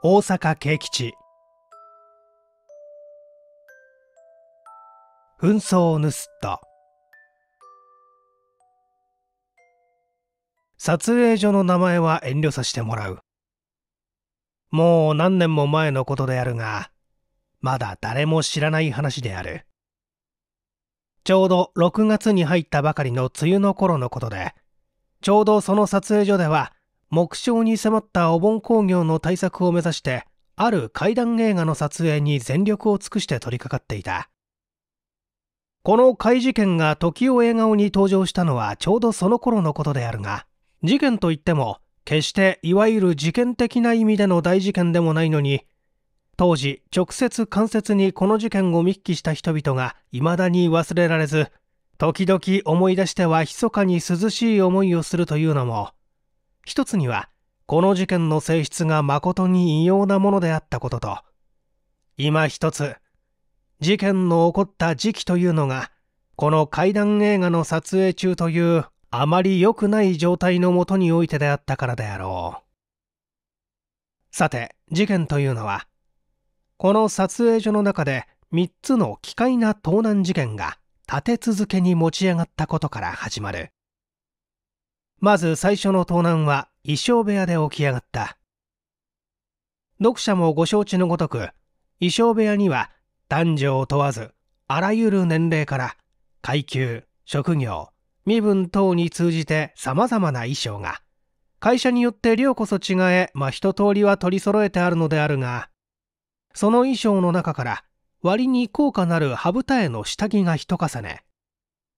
大阪慶吉紛争を盗っ撮影所の名前は遠慮させてもらうもう何年も前のことであるがまだ誰も知らない話であるちょうど6月に入ったばかりの梅雨の頃のことでちょうどその撮影所では目標に迫ったお盆工業の対策を目指してある怪談映画の撮影に全力を尽くして取り掛かっていたこの怪事件が時を笑顔に登場したのはちょうどその頃のことであるが事件といっても決していわゆる事件的な意味での大事件でもないのに当時直接間接にこの事件を見聞きした人々が未だに忘れられず時々思い出しては密かに涼しい思いをするというのも一つにはこの事件の性質が誠に異様なものであったことと今一つ事件の起こった時期というのがこの怪談映画の撮影中というあまり良くない状態のもとにおいてであったからであろうさて事件というのはこの撮影所の中で3つの奇怪な盗難事件が立て続けに持ち上がったことから始まるまず最初の盗難は衣装部屋で起き上がった。読者もご承知のごとく、衣装部屋には男女を問わず、あらゆる年齢から、階級、職業、身分等に通じて様々な衣装が、会社によって量こそ違え、まあ、一通りは取り揃えてあるのであるが、その衣装の中から、割に高価なる羽二重の下着が一重ね、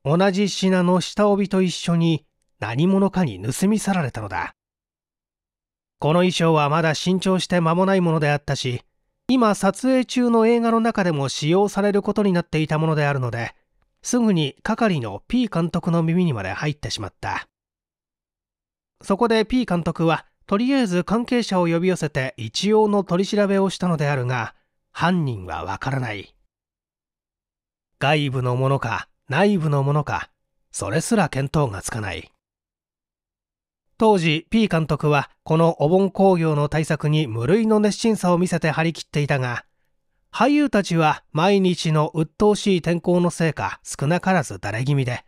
同じ品の下帯と一緒に何者かに盗み去られたのだこの衣装はまだ新調して間もないものであったし今撮影中の映画の中でも使用されることになっていたものであるのですぐに係の P 監督の耳にまで入ってしまったそこで P 監督はとりあえず関係者を呼び寄せて一応の取り調べをしたのであるが犯人はわからない外部のものか内部のものかそれすら見当がつかない当時 P 監督はこのお盆工業の対策に無類の熱心さを見せて張り切っていたが俳優たちは毎日の鬱陶しい天候のせいか少なからず誰気味で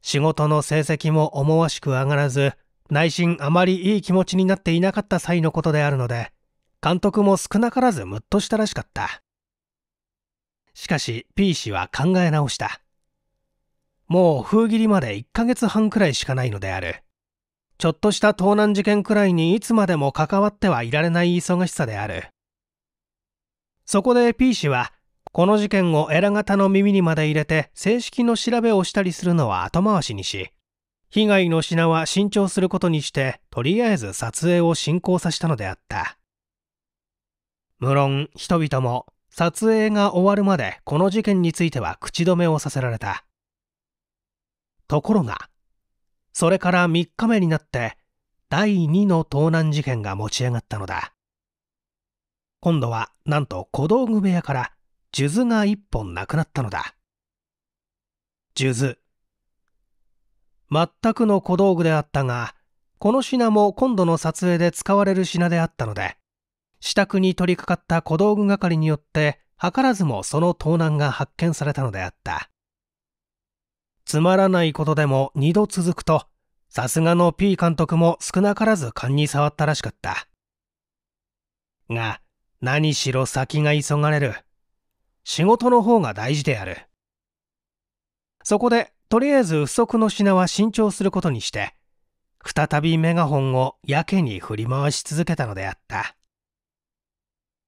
仕事の成績も思わしく上がらず内心あまりいい気持ちになっていなかった際のことであるので監督も少なからずムッとしたらしかったしかし P 氏は考え直したもう封切りまで1ヶ月半くらいしかないのであるちょっとした盗難事件くらいにいつまでも関わってはいられない忙しさである。そこで P 氏は、この事件をエラ型の耳にまで入れて正式の調べをしたりするのは後回しにし、被害の品は新調することにして、とりあえず撮影を進行させたのであった。無論、人々も撮影が終わるまでこの事件については口止めをさせられた。ところが、それから3日目になって第2の盗難事件が持ち上がったのだ今度はなんと小道具部屋から数珠が1本なくなったのだ数珠全くの小道具であったがこの品も今度の撮影で使われる品であったので支度に取り掛かった小道具係によって図らずもその盗難が発見されたのであったつまらないことでも2度続くと、さすがの P 監督も少なからず勘に触ったらしかった。が、何しろ先が急がれる。仕事の方が大事である。そこで、とりあえず不足の品は新調することにして、再びメガホンをやけに振り回し続けたのであった。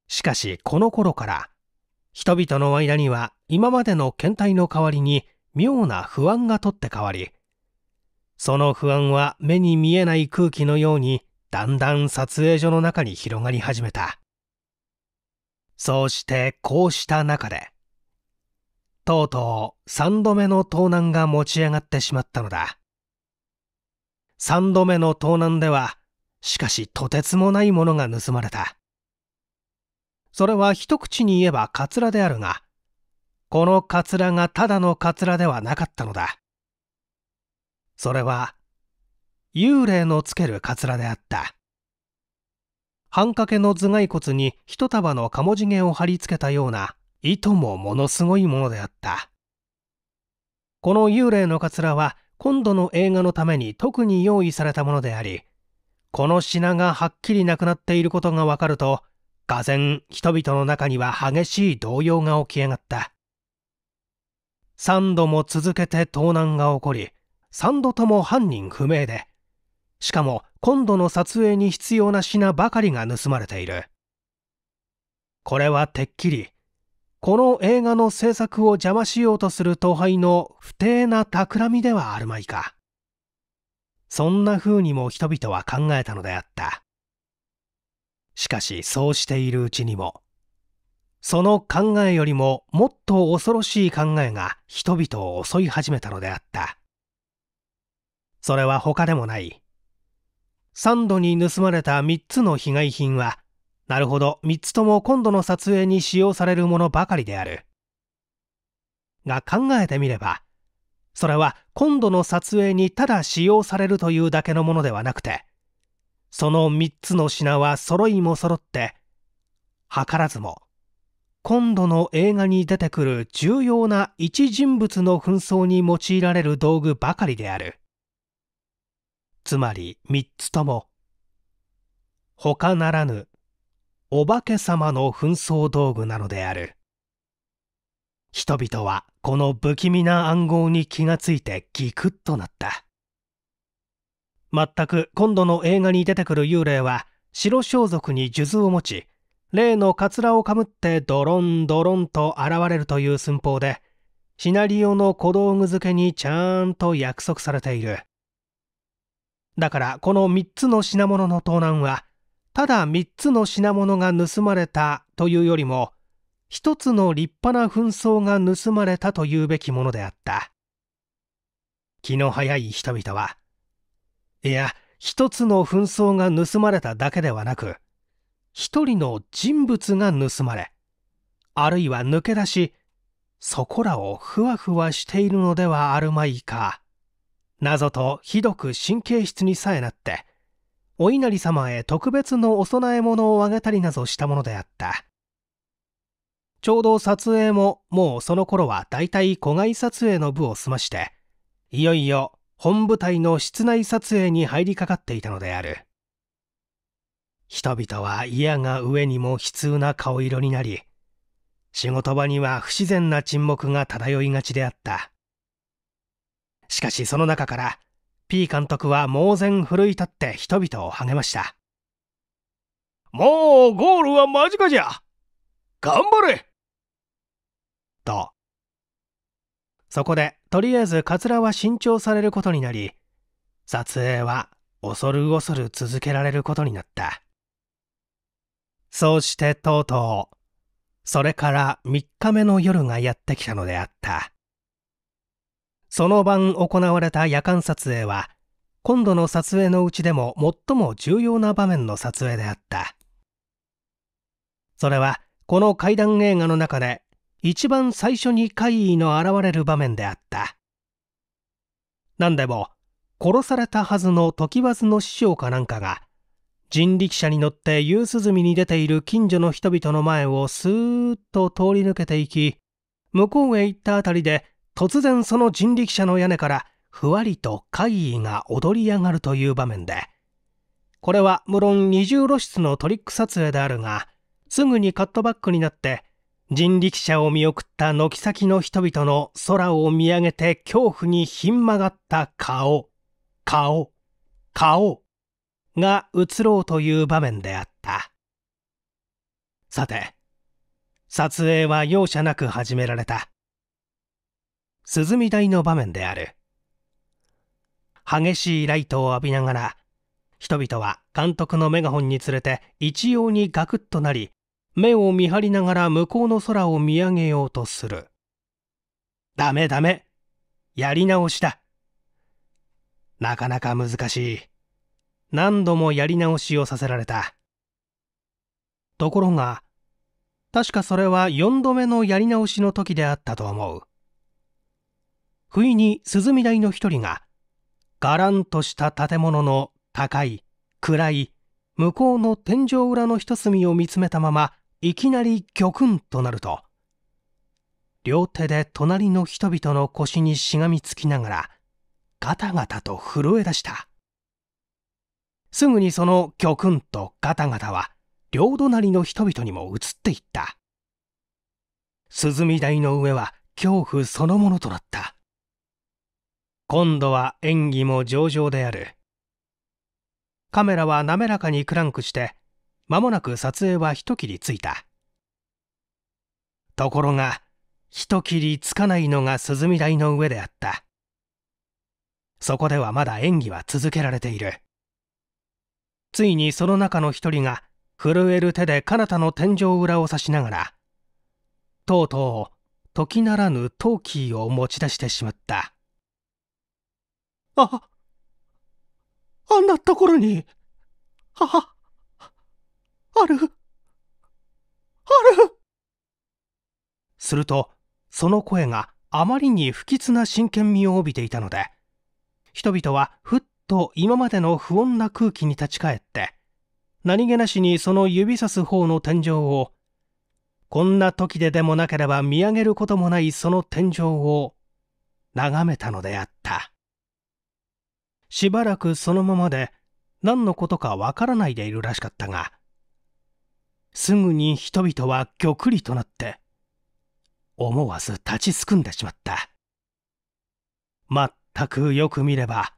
しかし、この頃から、人々の間には今までの検体の代わりに妙な不安が取って変わりその不安は目に見えない空気のようにだんだん撮影所の中に広がり始めたそうしてこうした中でとうとう3度目の盗難が持ち上がってしまったのだ3度目の盗難ではしかしとてつもないものが盗まれたそれは一口に言えばカツラであるがこのカツラがただのカツラではなかったのだ。それは、幽霊のつけるカツラであった。半掛けの頭蓋骨に一束のかもじげを貼り付けたような、糸もものすごいものであった。この幽霊のカツラは、今度の映画のために特に用意されたものであり、この品がはっきりなくなっていることがわかると、俄然人々の中には激しい動揺が起き上がった。3度も続けて盗難が起こり3度とも犯人不明でしかも今度の撮影に必要な品ばかりが盗まれているこれはてっきりこの映画の制作を邪魔しようとする都廃の不定な企みではあるまいかそんな風にも人々は考えたのであったしかしそうしているうちにもその考えよりももっと恐ろしい考えが人々を襲い始めたのであった。それは他でもない。三度に盗まれた3つの被害品は、なるほど3つとも今度の撮影に使用されるものばかりである。が考えてみれば、それは今度の撮影にただ使用されるというだけのものではなくて、その3つの品は揃いも揃って、図らずも今度の映画に出てくる重要な一人物の紛争に用いられる道具ばかりである。つまり3つとも、他ならぬ、お化け様の紛争道具なのである。人々はこの不気味な暗号に気がついてギクッとなった。まったく今度の映画に出てくる幽霊は白装束に数珠を持ち、例のカツラをかぶってドロンドロンと現れるという寸法で、シナリオの小道具付けにちゃんと約束されている。だからこの3つの品物の盗難は、ただ3つの品物が盗まれたというよりも、1つの立派な紛争が盗まれたというべきものであった。気の早い人々は、いや、1つの紛争が盗まれただけではなく、一人の人物が盗まれあるいは抜け出しそこらをふわふわしているのではあるまいか謎とひどく神経質にさえなってお稲荷様へ特別のお供え物をあげたりなどしたものであったちょうど撮影ももうその頃はだいたい外撮影の部を済ましていよいよ本部隊の室内撮影に入りかかっていたのである人々は嫌が上にも悲痛な顔色になり仕事場には不自然な沈黙が漂いがちであったしかしその中から P 監督は猛然奮い立って人々を励ましたもうゴールは間近じゃ頑張れとそこでとりあえずカツラは新調されることになり撮影は恐る恐る続けられることになった。そうしてとうとう、それから3日目の夜がやってきたのであった。その晩行われた夜間撮影は、今度の撮影のうちでも最も重要な場面の撮影であった。それは、この怪談映画の中で、一番最初に怪異の現れる場面であった。何でも、殺されたはずの常磐津の師匠かなんかが、人力車に乗って夕涼みに出ている近所の人々の前をスーッと通り抜けていき、向こうへ行ったあたりで、突然その人力車の屋根からふわりと怪異が踊り上がるという場面で、これは無論二重露出のトリック撮影であるが、すぐにカットバックになって、人力車を見送った軒先の人々の空を見上げて恐怖にひん曲がった顔、顔、顔が移ろうという場面であったさて撮影は容赦なく始められた涼み台の場面である激しいライトを浴びながら人々は監督のメガホンにつれて一様にガクッとなり目を見張りながら向こうの空を見上げようとするダメダメやり直しだなかなか難しい何度もやり直しをさせられたところが確かそれは4度目のやり直しの時であったと思う不意に鈴見台の一人ががらんとした建物の高い暗い向こうの天井裏の一隅を見つめたままいきなりギョクンとなると両手で隣の人々の腰にしがみつきながらガタガタと震え出したすぐにその虚ョとガタガタは両隣の人々にも移っていった涼み台の上は恐怖そのものとなった今度は演技も上々であるカメラは滑らかにクランクして間もなく撮影は一切りついたところが一切りつかないのが涼み台の上であったそこではまだ演技は続けられているついにその中の一人が震える手で彼方の天井裏を指しながらとうとう時ならぬトーキーを持ち出してしまったああんなところにああるあるするとその声があまりに不吉な真剣味を帯びていたので人々はふっと今までの不穏な空気に立ち返って何気なしにその指さす方の天井をこんな時ででもなければ見上げることもないその天井を眺めたのであったしばらくそのままで何のことかわからないでいるらしかったがすぐに人々はぎょくりとなって思わず立ちすくんでしまったまったくよく見れば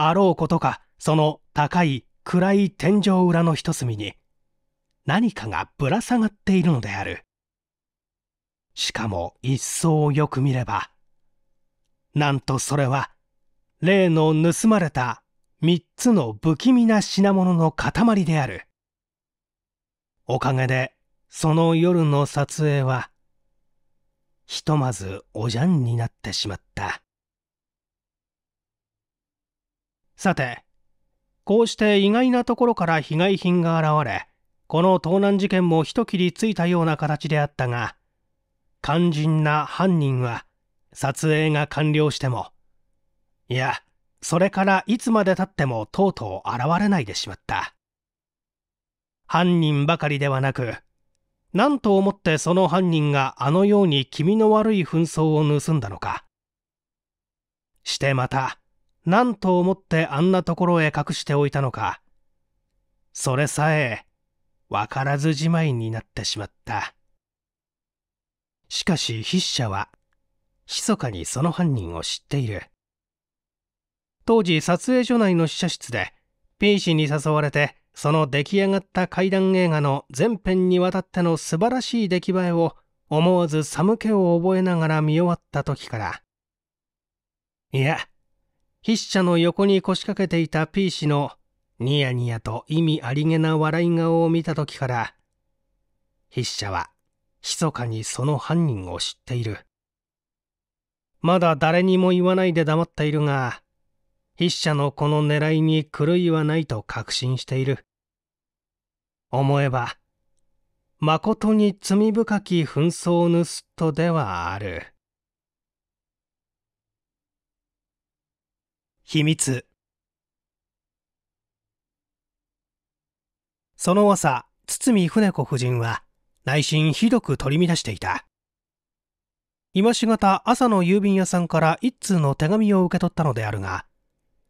あろうことかその高い暗い天井裏の一隅に何かがぶら下がっているのであるしかも一層よく見ればなんとそれは例の盗まれた三つの不気味な品物の塊であるおかげでその夜の撮影はひとまずおじゃんになってしまった。さて、こうして意外なところから被害品が現れ、この盗難事件も一切りついたような形であったが、肝心な犯人は、撮影が完了しても、いや、それからいつまでたってもとうとう現れないでしまった。犯人ばかりではなく、何と思ってその犯人があのように気味の悪い紛争を盗んだのか。してまた、何と思ってあんなところへ隠しておいたのか。それさえ、分からずじまいになってしまった。しかし筆者は、密かにその犯人を知っている。当時撮影所内の試写室で、P 氏に誘われて、その出来上がった怪談映画の全編にわたっての素晴らしい出来栄えを思わず寒気を覚えながら見終わった時から、いや、筆者の横に腰掛けていた P 氏のニヤニヤと意味ありげな笑い顔を見た時から、筆者は密かにその犯人を知っている。まだ誰にも言わないで黙っているが、筆者のこの狙いに狂いはないと確信している。思えば、誠に罪深き紛争を盗っ人ではある。秘密その朝堤船子夫人は内心ひどく取り乱していた今しがた朝の郵便屋さんから一通の手紙を受け取ったのであるが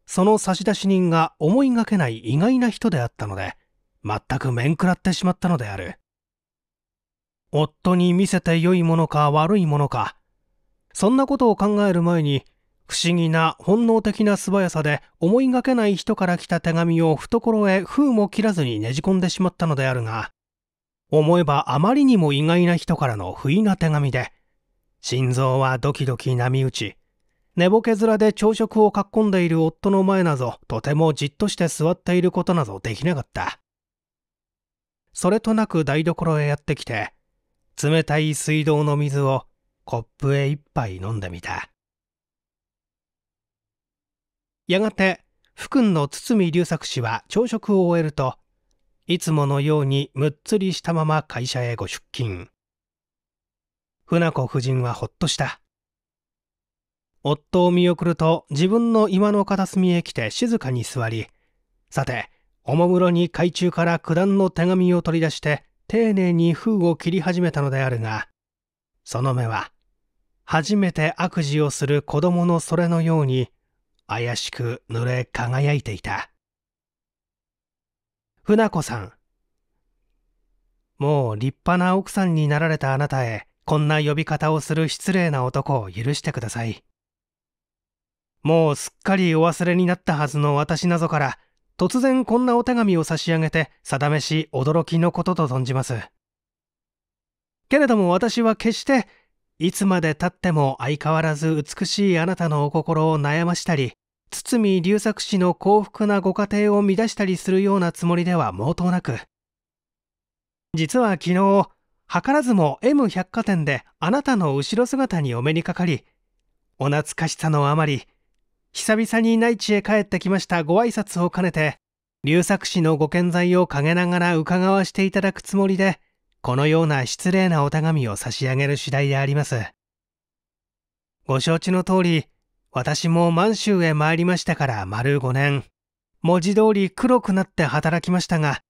その差出人が思いがけない意外な人であったので全く面食らってしまったのである夫に見せて良いものか悪いものかそんなことを考える前に不思議な本能的な素早さで思いがけない人から来た手紙を懐へ封も切らずにねじ込んでしまったのであるが思えばあまりにも意外な人からの不意な手紙で心臓はドキドキ波打ち寝ぼけ面で朝食を囲んでいる夫の前などとてもじっとして座っていることなどできなかったそれとなく台所へやってきて冷たい水道の水をコップへ一杯飲んでみたやがて福君の堤隆作氏は朝食を終えるといつものようにむっつりしたまま会社へご出勤船子夫人はほっとした夫を見送ると自分の岩の片隅へ来て静かに座りさておもむろに海中から九段の手紙を取り出して丁寧に封を切り始めたのであるがその目は初めて悪事をする子供のそれのように怪しく濡れ輝いていた。船子さん。もう立派な奥さんになられたあなたへ、こんな呼び方をする失礼な男を許してください。もうすっかりお忘れになったはずの私なぞから、突然こんなお手紙を差し上げて、定めし驚きのことと存じます。けれども私は決していつまでたっても相変わらず美しいあなたのお心を悩ましたり、堤隆作氏の幸福なご家庭を乱したりするようなつもりでは毛頭なく、実は昨日、図らずも M 百貨店であなたの後ろ姿にお目にかかり、お懐かしさのあまり、久々に内地へ帰ってきましたご挨拶を兼ねて、龍作氏のご健在を陰ながら伺わしていただくつもりで、このような失礼なお手紙を差し上げる次第であります。ご承知の通り、私も満州へ参りましたから丸5年。文字通り黒くなって働きましたが、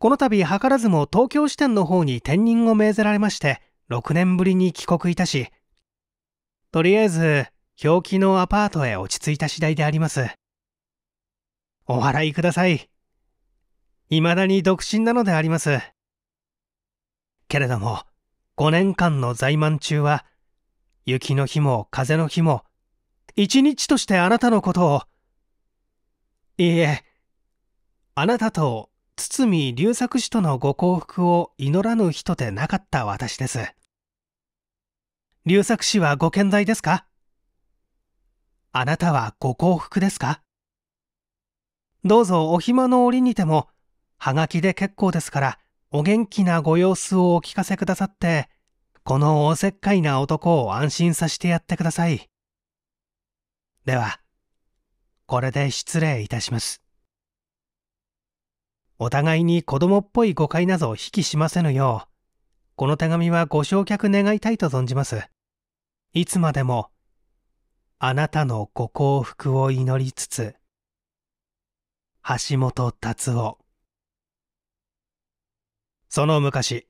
この度図らずも東京支店の方に転任を命ぜられまして、6年ぶりに帰国いたし、とりあえず、表記のアパートへ落ち着いた次第であります。お笑いください。未だに独身なのであります。けれども5年間の在満中は雪の日も風の日も一日としてあなたのことをいいえあなたと堤隆作氏とのご幸福を祈らぬ人でなかった私です隆作氏はご健在ですかあなたはご幸福ですかどうぞお暇の折にてもはがきで結構ですからお元気なご様子をお聞かせくださって、このおせっかいな男を安心させてやってください。では、これで失礼いたします。お互いに子供っぽい誤解など引きしませぬよう、この手紙はご焼却願いたいと存じます。いつまでも、あなたのご幸福を祈りつつ、橋本達夫。その昔、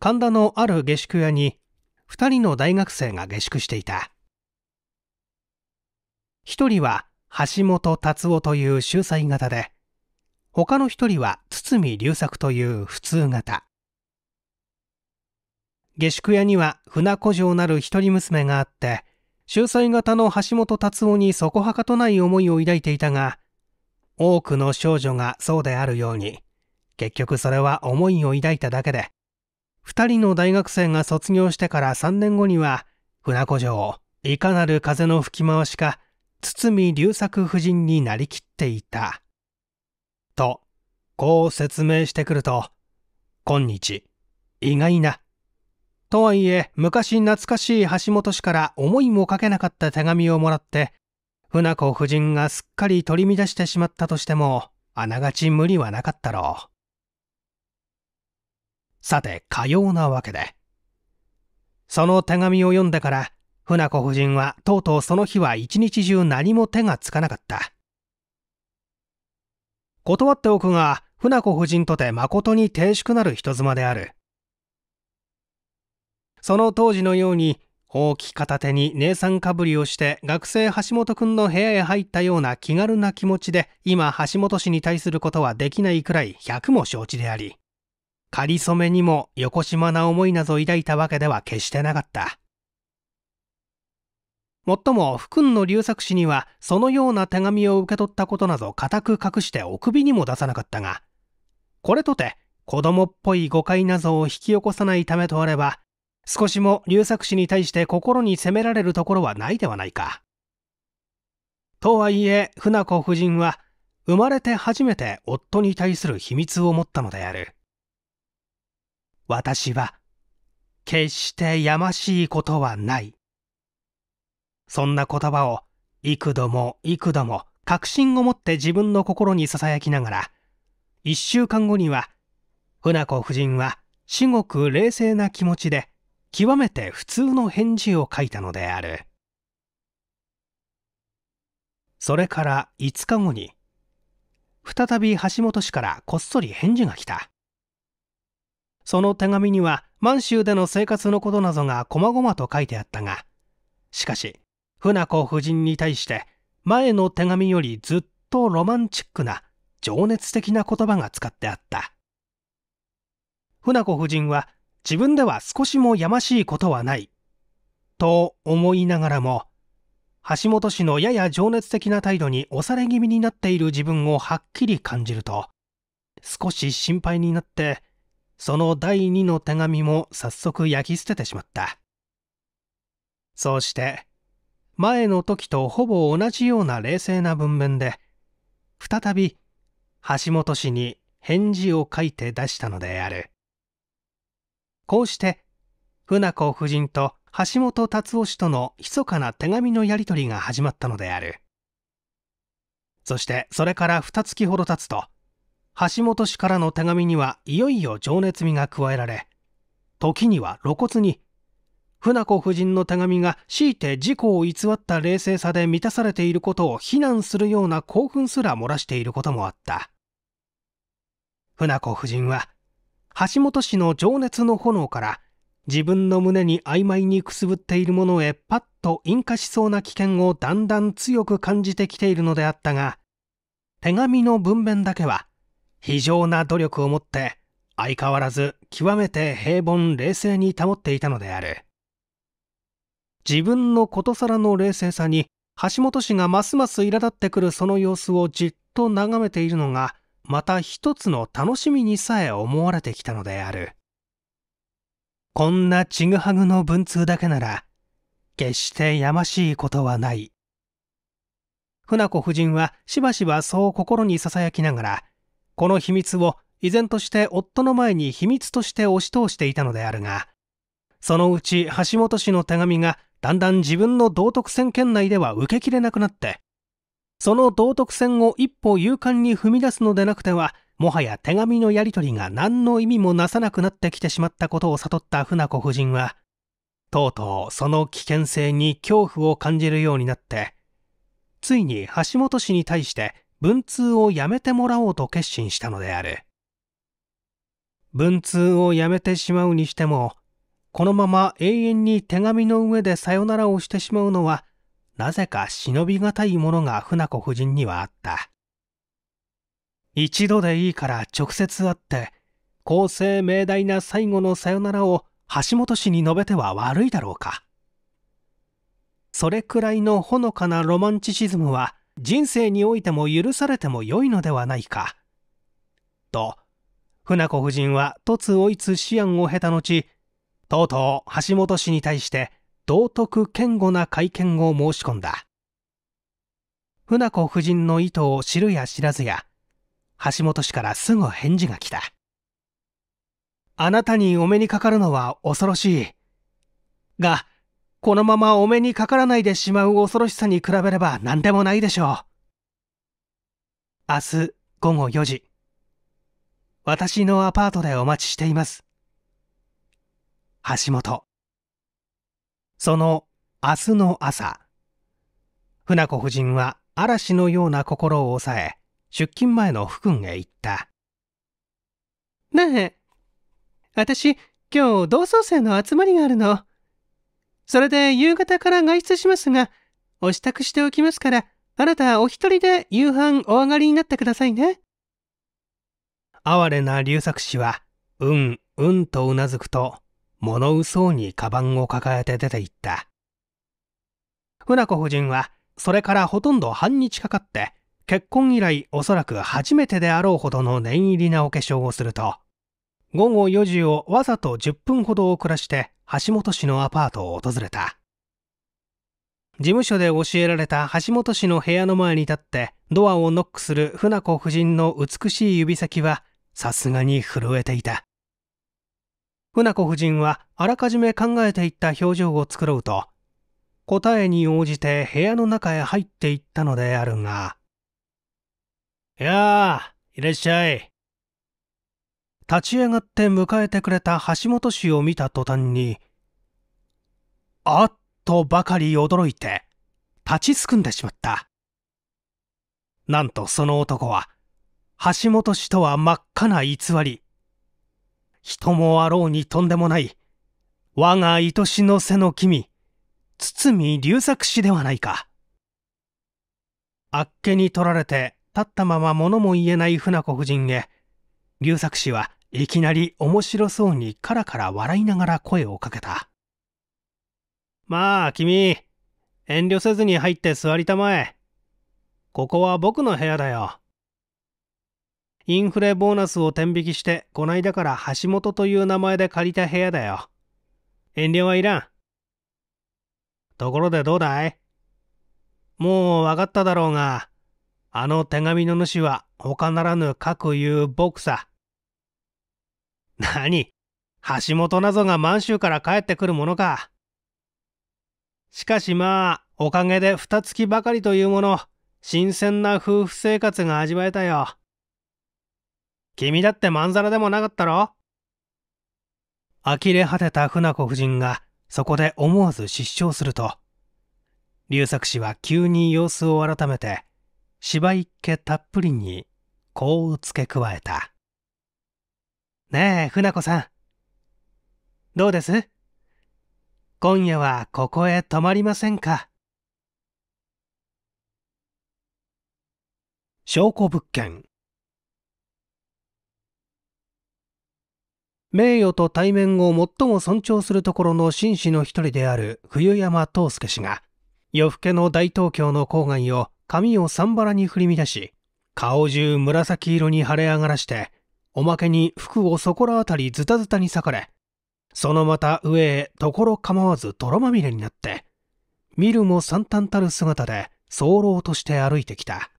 神田のある下宿屋に2人の大学生が下宿していた。1人は橋本達夫という秀才型で、他の1人は堤隆作という普通型。下宿屋には船古城なる一人娘があって、秀才型の橋本達夫にそこはかとない思いを抱いていたが、多くの少女がそうであるように、結局それは思いを抱いただけで、2人の大学生が卒業してから3年後には、船古城をいかなる風の吹き回しか、堤隆作夫人になりきっていた。と、こう説明してくると、今日、意外な。とはいえ、昔懐かしい橋本氏から思いもかけなかった手紙をもらって、船子夫人がすっかり取り乱してしまったとしても、あながち無理はなかったろう。さてかようなわけでその手紙を読んでから船子夫人はとうとうその日は一日中何も手がつかなかった断っておくが船子夫人とて誠に低粛なる人妻であるその当時のように大き片手に姉さんかぶりをして学生橋本くんの部屋へ入ったような気軽な気持ちで今橋本氏に対することはできないくらい百も承知でありかりそめにもよこしまな思いなぞ抱いたわけでは決してなかった。もっとも福君の龍作氏にはそのような手紙を受け取ったことなど固く隠してお首にも出さなかったがこれとて子供っぽい誤解なぞを引き起こさないためとあれば少しも龍作氏に対して心に責められるところはないではないか。とはいえ船子夫人は生まれて初めて夫に対する秘密を持ったのである。私は決してやましいことはないそんな言葉を幾度も幾度も確信を持って自分の心にささやきながら1週間後には船子夫人は至極冷静な気持ちで極めて普通の返事を書いたのであるそれから5日後に再び橋本氏からこっそり返事が来たその手紙には満州での生活のことなどが細々と書いてあったがしかし船子夫人に対して前の手紙よりずっとロマンチックな情熱的な言葉が使ってあった船子夫人は自分では少しもやましいことはないと思いながらも橋本氏のやや情熱的な態度に押され気味になっている自分をはっきり感じると少し心配になってその第二の手紙も早速焼き捨ててしまったそうして前の時とほぼ同じような冷静な文面で再び橋本氏に返事を書いて出したのであるこうして船子夫人と橋本達夫氏との密かな手紙のやり取りが始まったのであるそしてそれから二月ほど経つと橋本氏からの手紙にはいよいよ情熱味が加えられ時には露骨に船子夫人の手紙が強いて事故を偽った冷静さで満たされていることを非難するような興奮すら漏らしていることもあった船子夫人は橋本氏の情熱の炎から自分の胸に曖昧にくすぶっているものへパッと引火しそうな危険をだんだん強く感じてきているのであったが手紙の文面だけは非常な努力をもって相変わらず極めて平凡冷静に保っていたのである自分のことさらの冷静さに橋本氏がますます苛立ってくるその様子をじっと眺めているのがまた一つの楽しみにさえ思われてきたのであるこんなちぐはぐの文通だけなら決してやましいことはない船子夫人はしばしばそう心にささやきながらこの秘密を依然として夫の前に秘密として押し通していたのであるがそのうち橋本氏の手紙がだんだん自分の道徳線圏内では受けきれなくなってその道徳線を一歩勇敢に踏み出すのでなくてはもはや手紙のやり取りが何の意味もなさなくなってきてしまったことを悟った船子夫人はとうとうその危険性に恐怖を感じるようになってついに橋本氏に対して文通をやめてもらおうと決心したのである文通をやめてしまうにしてもこのまま永遠に手紙の上でさよならをしてしまうのはなぜか忍び難いものが船子夫人にはあった一度でいいから直接会って公正明大な最後のさよならを橋本氏に述べては悪いだろうかそれくらいのほのかなロマンチシズムは人生においても許されてもよいのではないか。と、船子夫人は凸おいつ思案を経た後、とうとう橋本氏に対して道徳堅固な会見を申し込んだ。船子夫人の意図を知るや知らずや、橋本氏からすぐ返事が来た。あなたにお目にかかるのは恐ろしい。が、このままお目にかからないでしまう恐ろしさに比べれば何でもないでしょう。明日午後4時。私のアパートでお待ちしています。橋本。その明日の朝、船子夫人は嵐のような心を抑え、出勤前の福君へ行った。ねえ、私、今日同窓生の集まりがあるの。それで夕方から外出しますが、お支度しておきますから、あなたお一人で夕飯お上がりになってくださいね。哀れな竜作氏は、うん、うんとうなずくと、物うそうにカバンを抱えて出て行った。船子夫人は、それからほとんど半日かかって、結婚以来おそらく初めてであろうほどの念入りなお化粧をすると、午後4時をわざと10分ほど遅らして橋本氏のアパートを訪れた事務所で教えられた橋本氏の部屋の前に立ってドアをノックする船子夫人の美しい指先はさすがに震えていた船子夫人はあらかじめ考えていった表情を作ろうと答えに応じて部屋の中へ入っていったのであるが「やあいらっしゃい立ち上がって迎えてくれた橋本氏を見た途端に、あっとばかり驚いて、立ちすくんでしまった。なんとその男は、橋本氏とは真っ赤な偽り。人もあろうにとんでもない、我が愛しの背の君、堤隆作氏ではないか。あっけに取られて、立ったまま物も言えない船子夫人へ、隆作氏はいきなり面白そうにカラカラ笑いながら声をかけた。まあ、君、遠慮せずに入って座りたまえ。ここは僕の部屋だよ。インフレボーナスを天引きして、こないだから橋本という名前で借りた部屋だよ。遠慮はいらん。ところでどうだいもう分かっただろうが、あの手紙の主は他ならぬ各言う僕さ。何橋本謎が満州から帰ってくるものか。しかしまあ、おかげで二月ばかりというもの、新鮮な夫婦生活が味わえたよ。君だってまんざらでもなかったろ呆れ果てた船子夫人がそこで思わず失笑すると、竜作氏は急に様子を改めて、芝っ家たっぷりにこう付け加えた。ねえ、船子さん。どうです今夜はここへ泊まりませんか証拠物件名誉と対面を最も尊重するところの紳士の一人である冬山藤介氏が夜更けの大東京の郊外を髪をンバラに振り乱し顔中紫色に腫れ上がらしておまけに服をそこらあたりズタズタに裂かれ、そのまた上へところ構わず泥まみれになって、見るも惨憺たる姿で早漏として歩いてきた。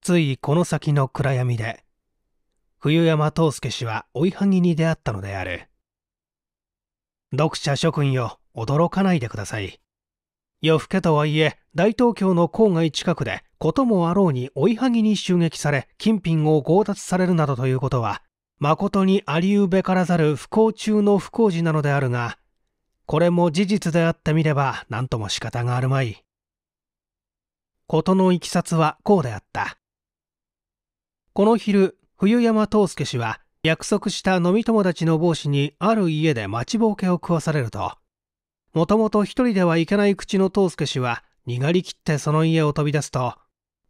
ついこの先の暗闇で、冬山藤助氏は追いはぎに出会ったのである。読者諸君よ、驚かないでください。夜更けとはいえ大東京の郊外近くでこともあろうに追いはぎに襲撃され金品を強奪されるなどということは誠にありうべからざる不幸中の不幸事なのであるがこれも事実であってみれば何とも仕方があるまい事のいきさつはこうであったこの昼冬山藤助氏は約束した飲み友達の帽子にある家で待ちぼうけを食わされるともともと一人では行けない口の藤介氏は逃がりきってその家を飛び出すと、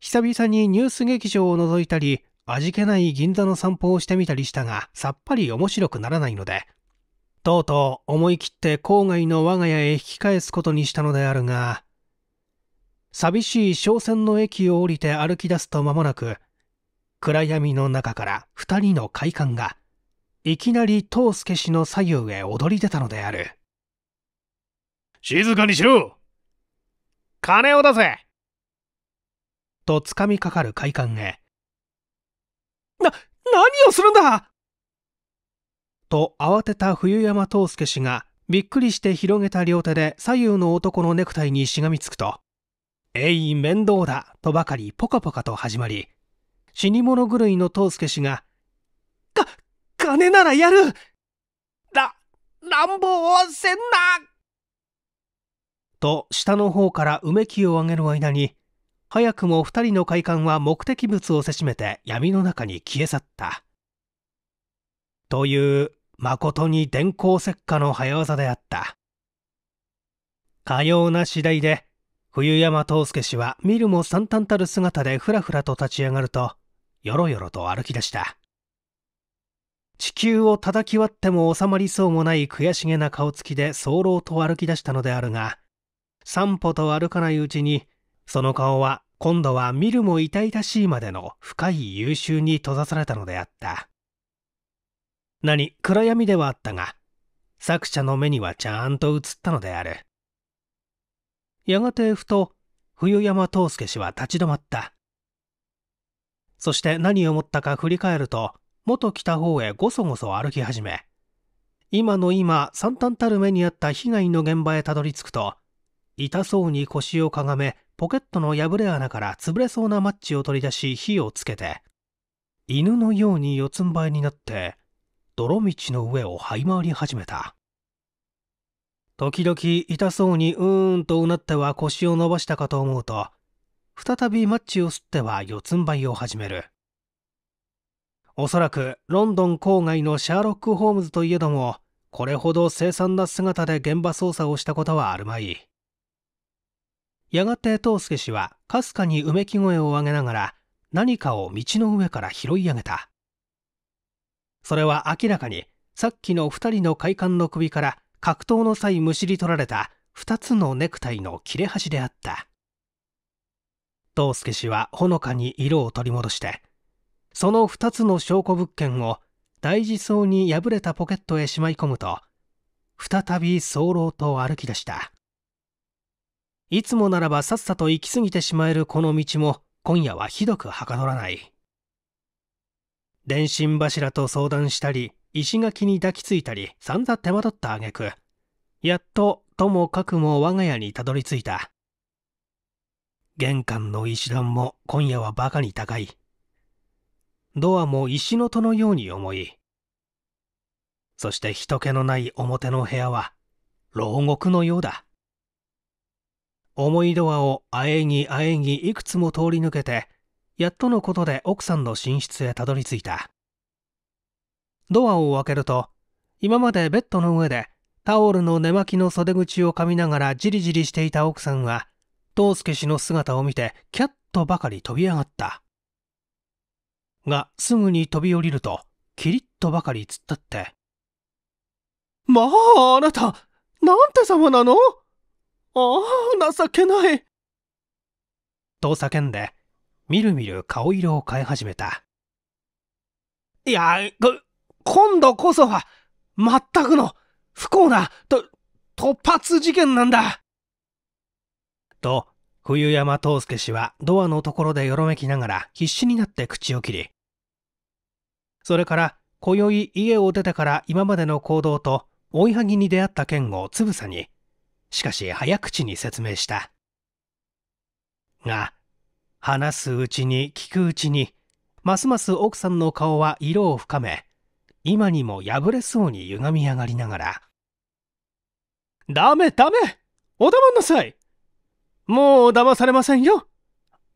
久々にニュース劇場を覗いたり、味気ない銀座の散歩をしてみたりしたが、さっぱり面白くならないので、とうとう思い切って郊外の我が家へ引き返すことにしたのであるが、寂しい商船の駅を降りて歩き出すと間もなく、暗闇の中から二人の快感が、いきなり藤介氏の左右へ踊り出たのである。静かにしろ金を出せと掴みかかる快感へ。な、何をするんだと慌てた冬山藤介氏がびっくりして広げた両手で左右の男のネクタイにしがみつくと、えい、面倒だとばかりポカポカと始まり、死に物狂いの藤介氏が、か、金ならやるら、乱暴をせんなと下の方からうめきを上げる間に早くも2人の快感は目的物をせしめて闇の中に消え去ったという誠に電光石火の早業であったかような次第で冬山藤介氏は見るも惨憺たる姿でふらふらと立ち上がるとよろよろと歩き出した地球を叩き割っても収まりそうもない悔しげな顔つきで早漏と歩き出したのであるが散歩と歩かないうちに、その顔は今度は見るも痛々しいまでの深い優秀に閉ざされたのであった。何、暗闇ではあったが、作者の目にはちゃんと映ったのである。やがてふと、冬山藤介氏は立ち止まった。そして何を思ったか振り返ると、元来た方へごそごそ歩き始め、今の今、惨憺たる目にあった被害の現場へたどり着くと、痛そうに腰をかがめポケットの破れ穴から潰れそうなマッチを取り出し火をつけて犬のように四つん這いになって泥道の上を這い回り始めた時々痛そうにうーんとうなっては腰を伸ばしたかと思うと再びマッチを吸っては四つん這いを始めるおそらくロンドン郊外のシャーロック・ホームズといえどもこれほど凄惨な姿で現場捜査をしたことはあるまいやがて藤助氏はかすかにうめき声を上げながら何かを道の上から拾い上げたそれは明らかにさっきの2人の快感の首から格闘の際むしり取られた2つのネクタイの切れ端であった藤助氏はほのかに色を取り戻してその2つの証拠物件を大事そうに破れたポケットへしまい込むと再び早漏と歩き出したいつもならばさっさと行き過ぎてしまえるこの道も今夜はひどくはかどらない。電信柱と相談したり、石垣に抱きついたり、散々手間取った挙句、やっとともかくも我が家にたどり着いた。玄関の石段も今夜はバカに高い。ドアも石の戸のように重い。そして人気のない表の部屋は、牢獄のようだ。重いドアをあえぎあえぎいくつも通り抜けてやっとのことで奥さんの寝室へたどり着いたドアを開けると今までベッドの上でタオルの寝巻きの袖口を噛みながらじりじりしていた奥さんは藤助氏の姿を見てキャッとばかり飛び上がったがすぐに飛び降りるとキリッとばかり突っ立って「まああなたなんて様なの?」ああ、情けない。と叫んで、みるみる顔色を変え始めた。いや、今度こそは、全くの、不幸な、と、突発事件なんだ。と、冬山藤介氏はドアのところでよろめきながら必死になって口を切り、それから、今宵家を出てから今までの行動と、追いはぎに出会った件をつぶさにしかし早口に説明した。が、話すうちに聞くうちに、ますます奥さんの顔は色を深め、今にも破れそうに歪み上がりながら、ダメダメお黙んなさいもう騙されませんよ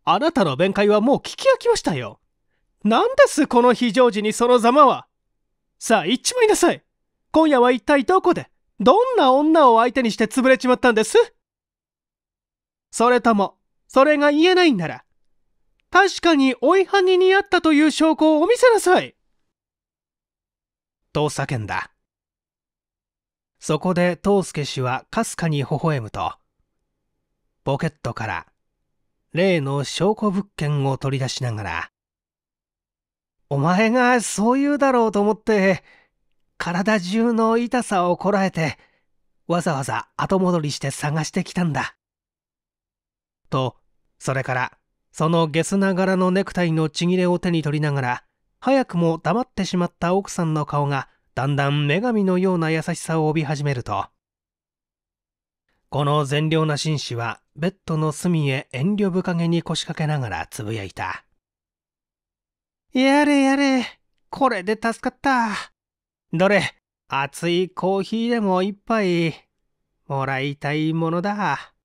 あなたの弁解はもう聞き飽きましたよ何ですこの非常時にそのざまはさあ行っちまいなさい今夜は一体どこでどんな女を相手にして潰れちまったんですそれとも、それが言えないんなら、確かに追いはぎにあったという証拠をお見せなさいと叫んだ。そこで藤助氏はかすかに微笑むと、ポケットから例の証拠物件を取り出しながら、お前がそう言うだろうと思って、体中の痛さをこらえて、わざわざ後戻りして探してきたんだ。と、それから、そのゲスな柄のネクタイのちぎれを手に取りながら、早くも黙ってしまった奥さんの顔が、だんだん女神のような優しさを帯び始めると、この善良な紳士は、ベッドの隅へ遠慮深げに腰掛けながらつぶやいた。やれやれ、これで助かった。どれ、熱いコーヒーでも一杯もらいたいものだ。